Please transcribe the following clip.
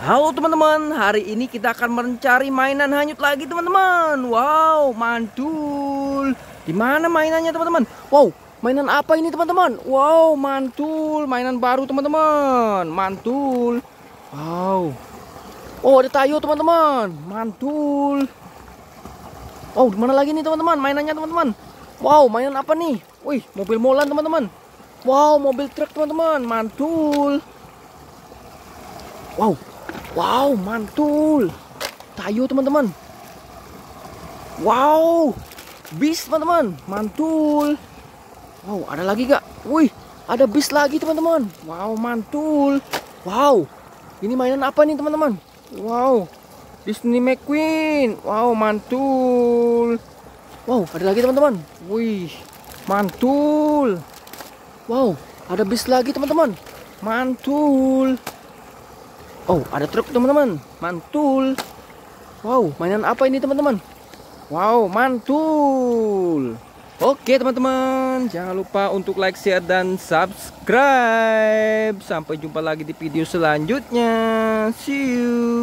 Halo teman-teman, hari ini kita akan mencari mainan hanyut lagi teman-teman. Wow, mantul. Di mana mainannya teman-teman? Wow, mainan apa ini teman-teman? Wow, mantul. Mainan baru teman-teman. Mantul. Wow. Oh, ada tayo teman-teman. Mantul. Wow, oh, di mana lagi nih teman-teman? Mainannya teman-teman. Wow, mainan apa nih? Wih, mobil molan teman-teman. Wow, mobil truk teman-teman. Mantul. Wow, Wow, mantul. Tayo teman-teman. Wow, bis teman-teman, mantul. Wow, ada lagi gak? Wih, ada bis lagi teman-teman. Wow, mantul. Wow, ini mainan apa nih teman-teman? Wow, Disney McQueen. Wow, mantul. Wow, ada lagi teman-teman. Wih, mantul. Wow, ada bis lagi teman-teman. Mantul. Oh, ada truk teman-teman. Mantul. Wow, mainan apa ini teman-teman? Wow, mantul. Oke teman-teman, jangan lupa untuk like, share, dan subscribe. Sampai jumpa lagi di video selanjutnya. See you.